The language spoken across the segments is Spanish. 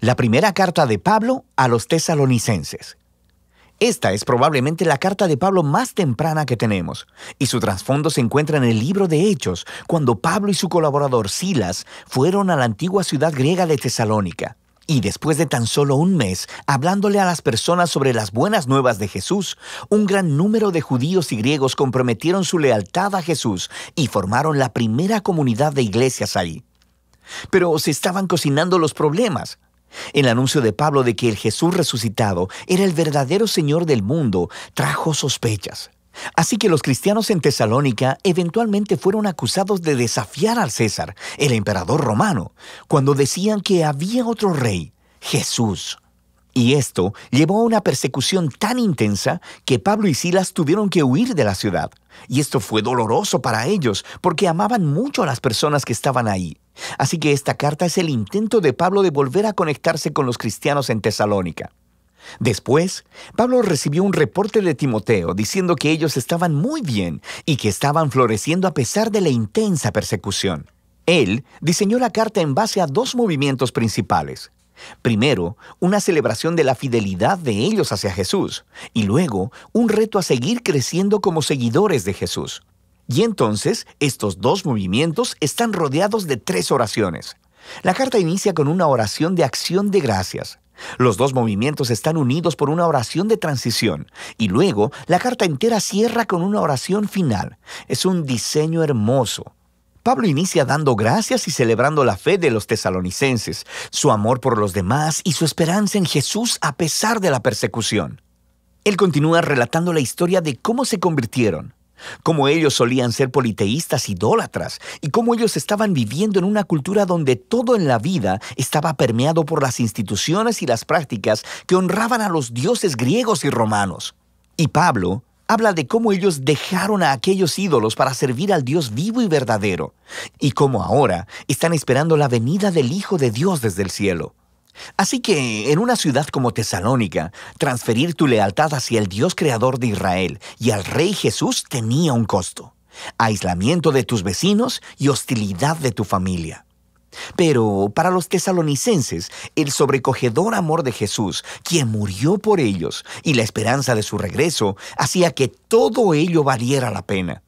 la primera carta de Pablo a los tesalonicenses. Esta es probablemente la carta de Pablo más temprana que tenemos, y su trasfondo se encuentra en el libro de Hechos, cuando Pablo y su colaborador Silas fueron a la antigua ciudad griega de Tesalónica. Y después de tan solo un mes, hablándole a las personas sobre las buenas nuevas de Jesús, un gran número de judíos y griegos comprometieron su lealtad a Jesús y formaron la primera comunidad de iglesias ahí. Pero se estaban cocinando los problemas. El anuncio de Pablo de que el Jesús resucitado era el verdadero Señor del mundo trajo sospechas. Así que los cristianos en Tesalónica eventualmente fueron acusados de desafiar al César, el emperador romano, cuando decían que había otro rey, Jesús. Y esto llevó a una persecución tan intensa que Pablo y Silas tuvieron que huir de la ciudad. Y esto fue doloroso para ellos porque amaban mucho a las personas que estaban ahí. Así que esta carta es el intento de Pablo de volver a conectarse con los cristianos en Tesalónica. Después, Pablo recibió un reporte de Timoteo diciendo que ellos estaban muy bien y que estaban floreciendo a pesar de la intensa persecución. Él diseñó la carta en base a dos movimientos principales. Primero, una celebración de la fidelidad de ellos hacia Jesús y luego un reto a seguir creciendo como seguidores de Jesús. Y entonces, estos dos movimientos están rodeados de tres oraciones. La carta inicia con una oración de acción de gracias. Los dos movimientos están unidos por una oración de transición y luego la carta entera cierra con una oración final. Es un diseño hermoso. Pablo inicia dando gracias y celebrando la fe de los tesalonicenses, su amor por los demás y su esperanza en Jesús a pesar de la persecución. Él continúa relatando la historia de cómo se convirtieron cómo ellos solían ser politeístas, idólatras, y cómo ellos estaban viviendo en una cultura donde todo en la vida estaba permeado por las instituciones y las prácticas que honraban a los dioses griegos y romanos. Y Pablo habla de cómo ellos dejaron a aquellos ídolos para servir al Dios vivo y verdadero, y cómo ahora están esperando la venida del Hijo de Dios desde el cielo. Así que, en una ciudad como Tesalónica, transferir tu lealtad hacia el Dios creador de Israel y al Rey Jesús tenía un costo, aislamiento de tus vecinos y hostilidad de tu familia. Pero para los tesalonicenses, el sobrecogedor amor de Jesús, quien murió por ellos, y la esperanza de su regreso, hacía que todo ello valiera la pena.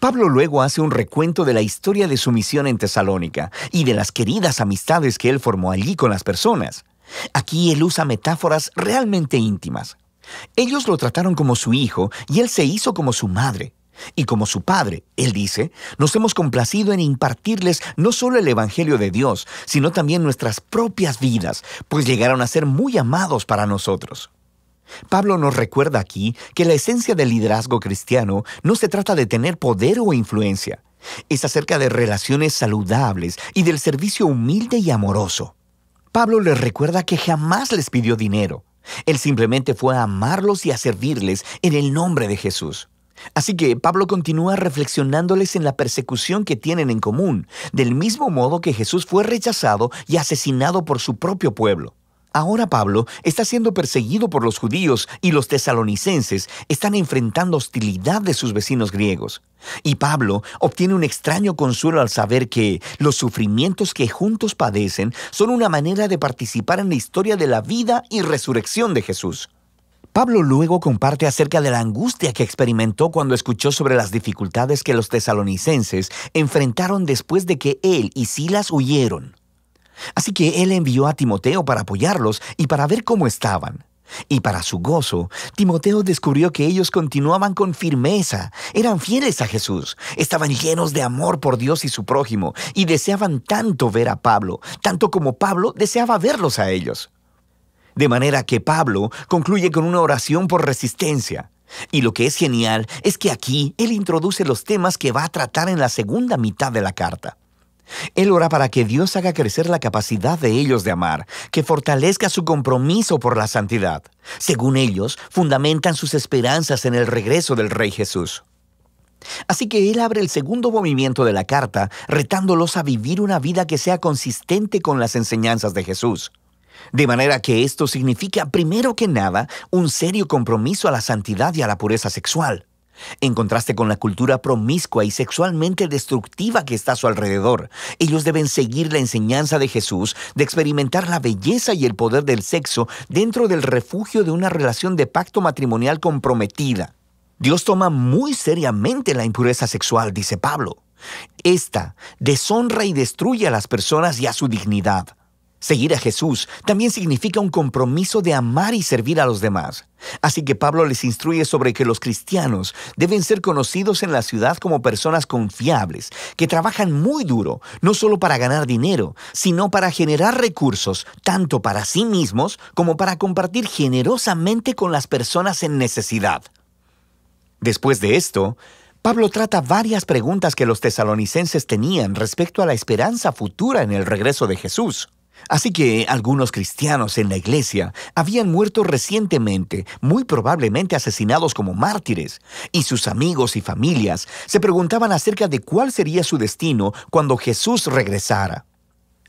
Pablo luego hace un recuento de la historia de su misión en Tesalónica y de las queridas amistades que él formó allí con las personas. Aquí él usa metáforas realmente íntimas. Ellos lo trataron como su hijo y él se hizo como su madre. Y como su padre, él dice, nos hemos complacido en impartirles no solo el Evangelio de Dios, sino también nuestras propias vidas, pues llegaron a ser muy amados para nosotros. Pablo nos recuerda aquí que la esencia del liderazgo cristiano no se trata de tener poder o influencia, es acerca de relaciones saludables y del servicio humilde y amoroso. Pablo les recuerda que jamás les pidió dinero, él simplemente fue a amarlos y a servirles en el nombre de Jesús. Así que Pablo continúa reflexionándoles en la persecución que tienen en común, del mismo modo que Jesús fue rechazado y asesinado por su propio pueblo. Ahora Pablo está siendo perseguido por los judíos y los tesalonicenses están enfrentando hostilidad de sus vecinos griegos. Y Pablo obtiene un extraño consuelo al saber que los sufrimientos que juntos padecen son una manera de participar en la historia de la vida y resurrección de Jesús. Pablo luego comparte acerca de la angustia que experimentó cuando escuchó sobre las dificultades que los tesalonicenses enfrentaron después de que él y Silas huyeron. Así que él envió a Timoteo para apoyarlos y para ver cómo estaban. Y para su gozo, Timoteo descubrió que ellos continuaban con firmeza, eran fieles a Jesús, estaban llenos de amor por Dios y su prójimo, y deseaban tanto ver a Pablo, tanto como Pablo deseaba verlos a ellos. De manera que Pablo concluye con una oración por resistencia. Y lo que es genial es que aquí él introduce los temas que va a tratar en la segunda mitad de la carta. Él ora para que Dios haga crecer la capacidad de ellos de amar, que fortalezca su compromiso por la santidad. Según ellos, fundamentan sus esperanzas en el regreso del Rey Jesús. Así que él abre el segundo movimiento de la carta, retándolos a vivir una vida que sea consistente con las enseñanzas de Jesús. De manera que esto significa, primero que nada, un serio compromiso a la santidad y a la pureza sexual en contraste con la cultura promiscua y sexualmente destructiva que está a su alrededor. Ellos deben seguir la enseñanza de Jesús de experimentar la belleza y el poder del sexo dentro del refugio de una relación de pacto matrimonial comprometida. Dios toma muy seriamente la impureza sexual, dice Pablo. Esta deshonra y destruye a las personas y a su dignidad. Seguir a Jesús también significa un compromiso de amar y servir a los demás. Así que Pablo les instruye sobre que los cristianos deben ser conocidos en la ciudad como personas confiables, que trabajan muy duro, no solo para ganar dinero, sino para generar recursos, tanto para sí mismos como para compartir generosamente con las personas en necesidad. Después de esto, Pablo trata varias preguntas que los tesalonicenses tenían respecto a la esperanza futura en el regreso de Jesús. Así que algunos cristianos en la iglesia habían muerto recientemente, muy probablemente asesinados como mártires, y sus amigos y familias se preguntaban acerca de cuál sería su destino cuando Jesús regresara.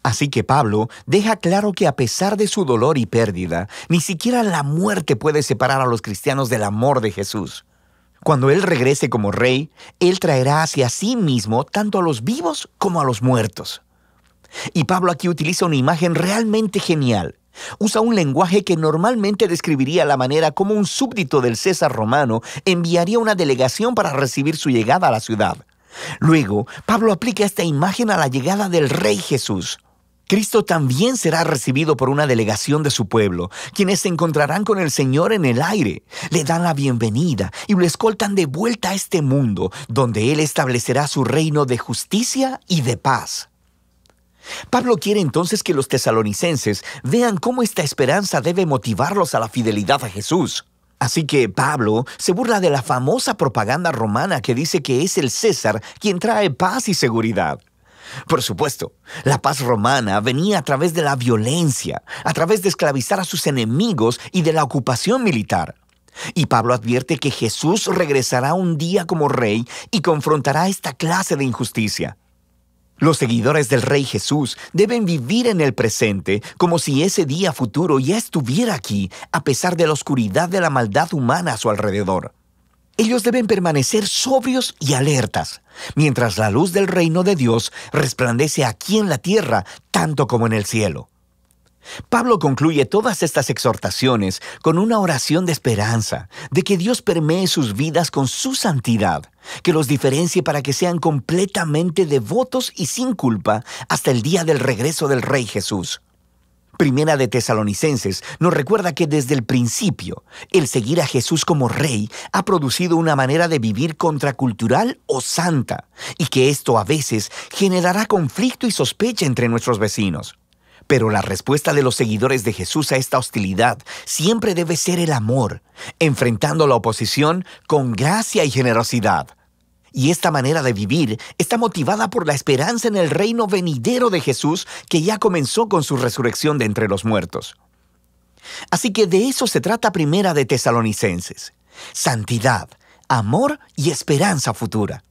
Así que Pablo deja claro que a pesar de su dolor y pérdida, ni siquiera la muerte puede separar a los cristianos del amor de Jesús. Cuando Él regrese como rey, Él traerá hacia sí mismo tanto a los vivos como a los muertos. Y Pablo aquí utiliza una imagen realmente genial. Usa un lenguaje que normalmente describiría la manera como un súbdito del César romano enviaría una delegación para recibir su llegada a la ciudad. Luego, Pablo aplica esta imagen a la llegada del Rey Jesús. Cristo también será recibido por una delegación de su pueblo, quienes se encontrarán con el Señor en el aire, le dan la bienvenida y lo escoltan de vuelta a este mundo, donde Él establecerá su reino de justicia y de paz. Pablo quiere entonces que los tesalonicenses vean cómo esta esperanza debe motivarlos a la fidelidad a Jesús. Así que Pablo se burla de la famosa propaganda romana que dice que es el César quien trae paz y seguridad. Por supuesto, la paz romana venía a través de la violencia, a través de esclavizar a sus enemigos y de la ocupación militar. Y Pablo advierte que Jesús regresará un día como rey y confrontará esta clase de injusticia. Los seguidores del Rey Jesús deben vivir en el presente como si ese día futuro ya estuviera aquí, a pesar de la oscuridad de la maldad humana a su alrededor. Ellos deben permanecer sobrios y alertas, mientras la luz del reino de Dios resplandece aquí en la tierra tanto como en el cielo. Pablo concluye todas estas exhortaciones con una oración de esperanza, de que Dios permee sus vidas con su santidad, que los diferencie para que sean completamente devotos y sin culpa hasta el día del regreso del Rey Jesús. Primera de Tesalonicenses nos recuerda que desde el principio el seguir a Jesús como Rey ha producido una manera de vivir contracultural o santa, y que esto a veces generará conflicto y sospecha entre nuestros vecinos. Pero la respuesta de los seguidores de Jesús a esta hostilidad siempre debe ser el amor, enfrentando la oposición con gracia y generosidad. Y esta manera de vivir está motivada por la esperanza en el reino venidero de Jesús que ya comenzó con su resurrección de entre los muertos. Así que de eso se trata primera de tesalonicenses. Santidad, amor y esperanza futura.